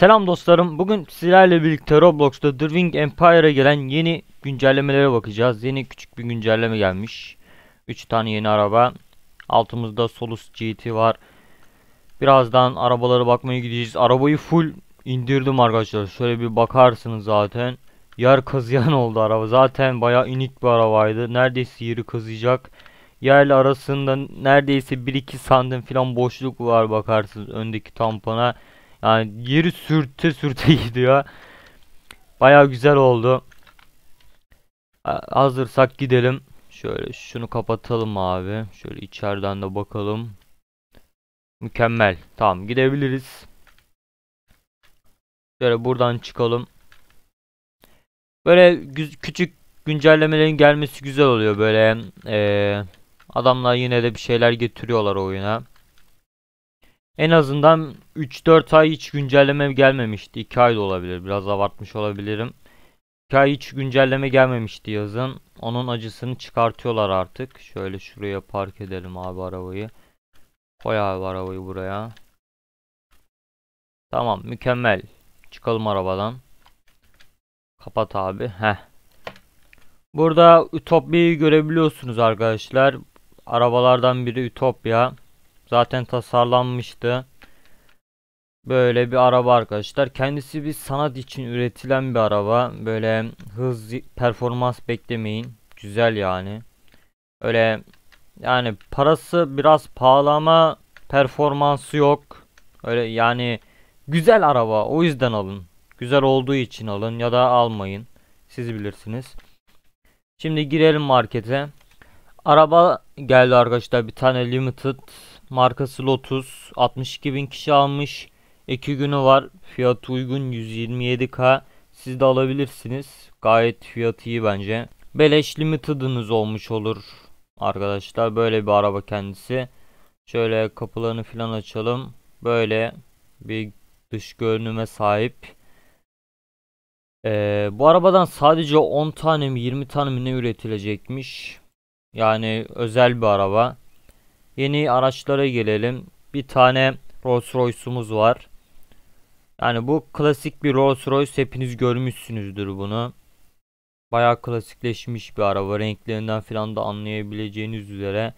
Selam dostlarım. Bugün sizlerle birlikte Roblox'ta The Ring Empire'a gelen yeni güncellemelere bakacağız. Yeni küçük bir güncelleme gelmiş. 3 tane yeni araba. Altımızda Solus GT var. Birazdan arabalara bakmaya gideceğiz. Arabayı full indirdim arkadaşlar. Şöyle bir bakarsınız zaten. Yer kazıyan oldu araba. Zaten bayağı inik bir arabaydı. Neredeyse yeri kazıyacak. Yerle arasında neredeyse 1-2 sandım filan boşluk var bakarsınız öndeki tampona. Yani yeri sürte sürte gidiyor. Baya güzel oldu. Hazırsak gidelim. Şöyle şunu kapatalım abi. Şöyle içeriden de bakalım. Mükemmel. Tamam gidebiliriz. Şöyle buradan çıkalım. Böyle küçük güncellemelerin gelmesi güzel oluyor böyle. Ee, adamlar yine de bir şeyler getiriyorlar oyuna. En azından 3-4 ay hiç güncelleme gelmemişti. 2 ay da olabilir. Biraz abartmış olabilirim. 2 ay hiç güncelleme gelmemişti yazın. Onun acısını çıkartıyorlar artık. Şöyle şuraya park edelim abi arabayı. Koy abi arabayı buraya. Tamam mükemmel. Çıkalım arabadan. Kapat abi. Heh. Burada Ütopya'yı görebiliyorsunuz arkadaşlar. Arabalardan biri Ütopya. Zaten tasarlanmıştı. Böyle bir araba arkadaşlar. Kendisi bir sanat için üretilen bir araba. Böyle hız performans beklemeyin. Güzel yani. Öyle yani parası biraz pahalı ama performansı yok. Öyle yani güzel araba o yüzden alın. Güzel olduğu için alın ya da almayın. Siz bilirsiniz. Şimdi girelim markete. Araba geldi arkadaşlar bir tane limited Markası Lotus. 62 bin kişi almış. 2 günü var. Fiyatı uygun 127k. Siz de alabilirsiniz. Gayet fiyatı iyi bence. Beleş limited'ınız olmuş olur. Arkadaşlar böyle bir araba kendisi. Şöyle kapılarını falan açalım. Böyle bir dış görünüme sahip. Ee, bu arabadan sadece 10 tane mi 20 tane mi ne üretilecekmiş. Yani özel bir araba. Yeni araçlara gelelim. Bir tane Rolls Royce'umuz var. Yani bu klasik bir Rolls Royce. Hepiniz görmüşsünüzdür bunu. Baya klasikleşmiş bir araba. Renklerinden filan da anlayabileceğiniz üzere.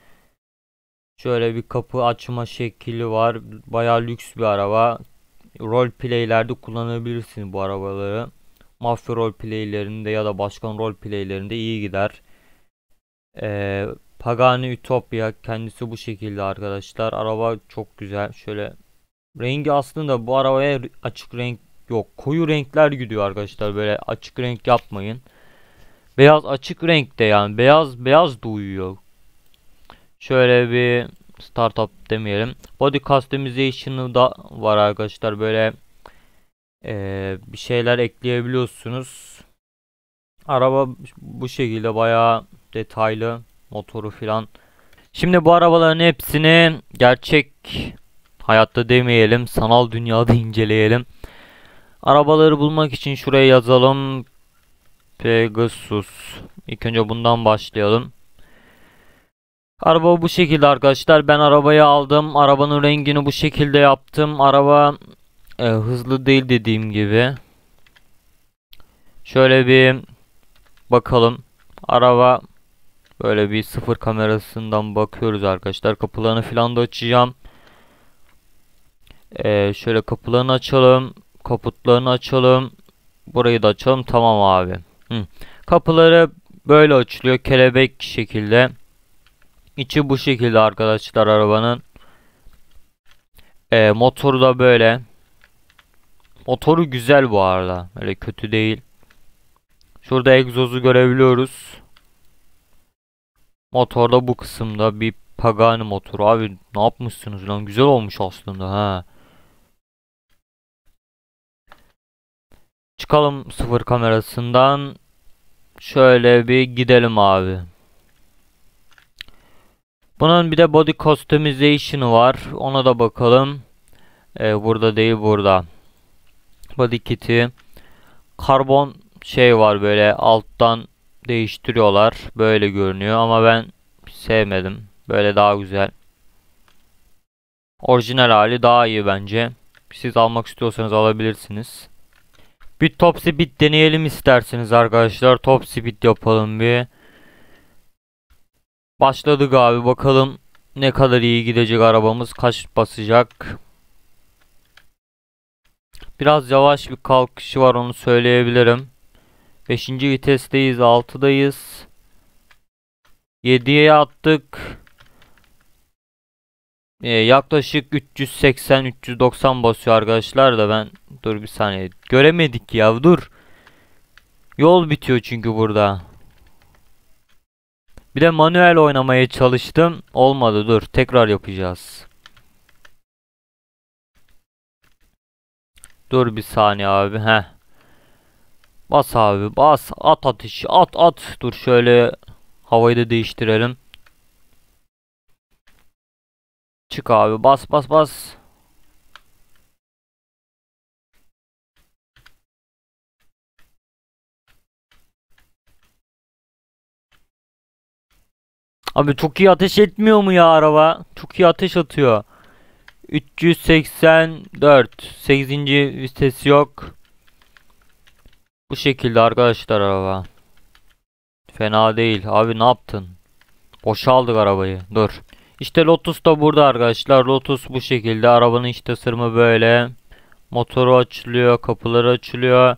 Şöyle bir kapı açma şekli var. Baya lüks bir araba. Rol playlerde kullanabilirsin bu arabaları. Mafya rol playlerinde ya da başkan rol playlerinde iyi gider. Ee, Pagani Ütopya kendisi bu şekilde arkadaşlar. Araba çok güzel. Şöyle rengi aslında bu arabaya açık renk yok. Koyu renkler gidiyor arkadaşlar. Böyle açık renk yapmayın. Beyaz açık renkte yani beyaz beyaz da uyuyor. Şöyle bir startup demeyelim. Body customization'ı da var arkadaşlar. Böyle ee, bir şeyler ekleyebiliyorsunuz. Araba bu şekilde bayağı detaylı motoru filan. Şimdi bu arabaların hepsini gerçek hayatta demeyelim, sanal dünyada inceleyelim. Arabaları bulmak için şuraya yazalım. Pegasus. İlk önce bundan başlayalım. Araba bu şekilde arkadaşlar. Ben arabayı aldım. Arabanın rengini bu şekilde yaptım. Araba e, hızlı değil dediğim gibi. Şöyle bir bakalım. Araba Böyle bir sıfır kamerasından bakıyoruz arkadaşlar. Kapılarını filan da açacağım. Ee, şöyle kapılarını açalım. Kaputlarını açalım. Burayı da açalım. Tamam abi. Hı. Kapıları böyle açılıyor. Kelebek şekilde. İçi bu şekilde arkadaşlar arabanın. Ee, motoru da böyle. Motoru güzel bu arada. Öyle kötü değil. Şurada egzozu görebiliyoruz. Motorda bu kısımda bir Pagani motoru. Abi ne yapmışsınız lan? Güzel olmuş aslında ha. Çıkalım sıfır kamerasından. Şöyle bir gidelim abi. Bunun bir de body customization'ı var. Ona da bakalım. Ee, burada değil burada. Body kit'i. Karbon şey var böyle alttan değiştiriyorlar. Böyle görünüyor ama ben sevmedim. Böyle daha güzel. Orijinal hali daha iyi bence. Siz almak istiyorsanız alabilirsiniz. Bir top speed deneyelim isterseniz arkadaşlar. Top speed yapalım bir. Başladık abi bakalım ne kadar iyi gidecek arabamız. Kaç basacak. Biraz yavaş bir kalkışı var onu söyleyebilirim. 5. vitesteyiz. 6'dayız. 7'ye attık. Ee, yaklaşık 380-390 basıyor arkadaşlar da ben dur bir saniye göremedik ya dur. Yol bitiyor çünkü burada. Bir de manuel oynamaya çalıştım. Olmadı dur tekrar yapacağız. Dur bir saniye abi. Heh. Bas abi bas. At ateşi at at. Dur şöyle havayı da değiştirelim. Çık abi bas bas bas. Abi çok iyi ateş etmiyor mu ya araba? Çok iyi ateş atıyor. 384 8. vitesi yok. Bu şekilde arkadaşlar araba. Fena değil. Abi ne yaptın? Boşaldık arabayı. Dur. İşte Lotus da burada arkadaşlar. Lotus bu şekilde. Arabanın iç tasarımı böyle. Motoru açılıyor. Kapıları açılıyor.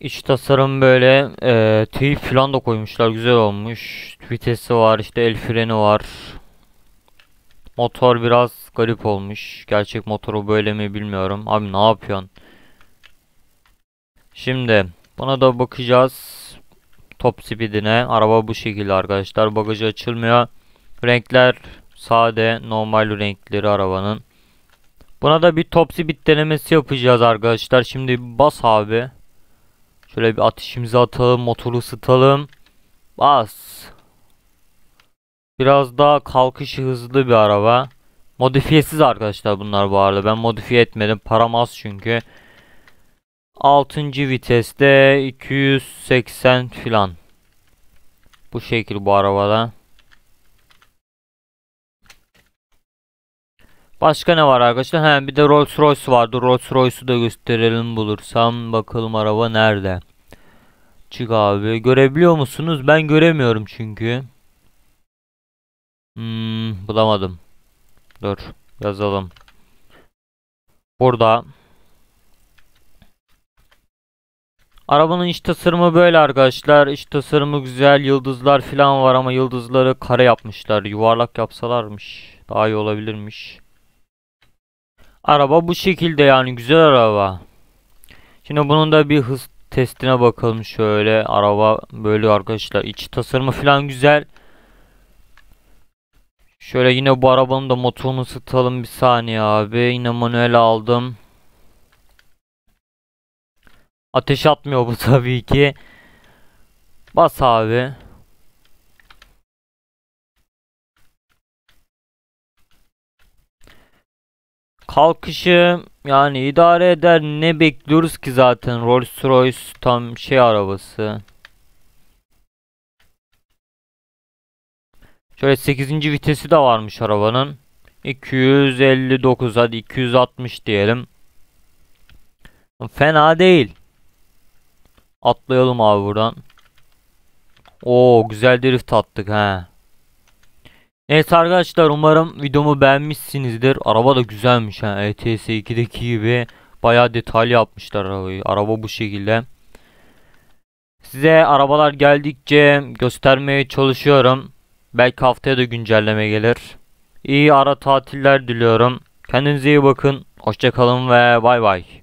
İç tasarım böyle. E, tüy falan da koymuşlar. Güzel olmuş. Vitesi var. işte el freni var. Motor biraz garip olmuş. Gerçek motoru böyle mi bilmiyorum. Abi ne yapıyorsun? Şimdi buna da bakacağız. Top speedine. Araba bu şekilde arkadaşlar. Bagajı açılmıyor. Renkler sade normal renkleri arabanın. Buna da bir top speed denemesi yapacağız arkadaşlar. Şimdi bas abi. Şöyle bir ateşimizi atalım. Motoru ısıtalım. Bas. Biraz daha kalkışı hızlı bir araba. Modifiyesiz arkadaşlar bunlar bu arada. Ben modifiye etmedim. Param az çünkü. 6. viteste 280 filan. Bu şekil bu arabada. Başka ne var arkadaşlar? He, bir de Rolls Royce vardı. Rolls Royce'u da gösterelim bulursam. Bakalım araba nerede? Çık abi. Görebiliyor musunuz? Ben göremiyorum çünkü. Hmm, bulamadım. Dur yazalım. Burada. Burada. Arabanın iç tasarımı böyle arkadaşlar. İç tasarımı güzel. Yıldızlar falan var ama yıldızları kare yapmışlar. Yuvarlak yapsalarmış. Daha iyi olabilirmiş. Araba bu şekilde yani güzel araba. Şimdi bunun da bir hız testine bakalım şöyle. Araba böyle arkadaşlar. İç tasarımı falan güzel. Şöyle yine bu arabanın da motorunu ısıtalım bir saniye abi. Yine manuel aldım. Ateş atmıyor bu tabii ki. Bas abi. Kalkışı yani idare eder ne bekliyoruz ki zaten Rolls Royce tam şey arabası. Şöyle 8. vitesi de varmış arabanın. 259 hadi 260 diyelim. Fena değil. Atlayalım abi buradan. Oo güzel drift attık he. Evet arkadaşlar umarım videomu beğenmişsinizdir. Araba da güzelmiş he. ETS 2'deki gibi bayağı detaylı yapmışlar arabayı. Araba bu şekilde. Size arabalar geldikçe göstermeye çalışıyorum. Belki haftaya da güncelleme gelir. İyi ara tatiller diliyorum. Kendinize iyi bakın. Hoşçakalın ve bay bay.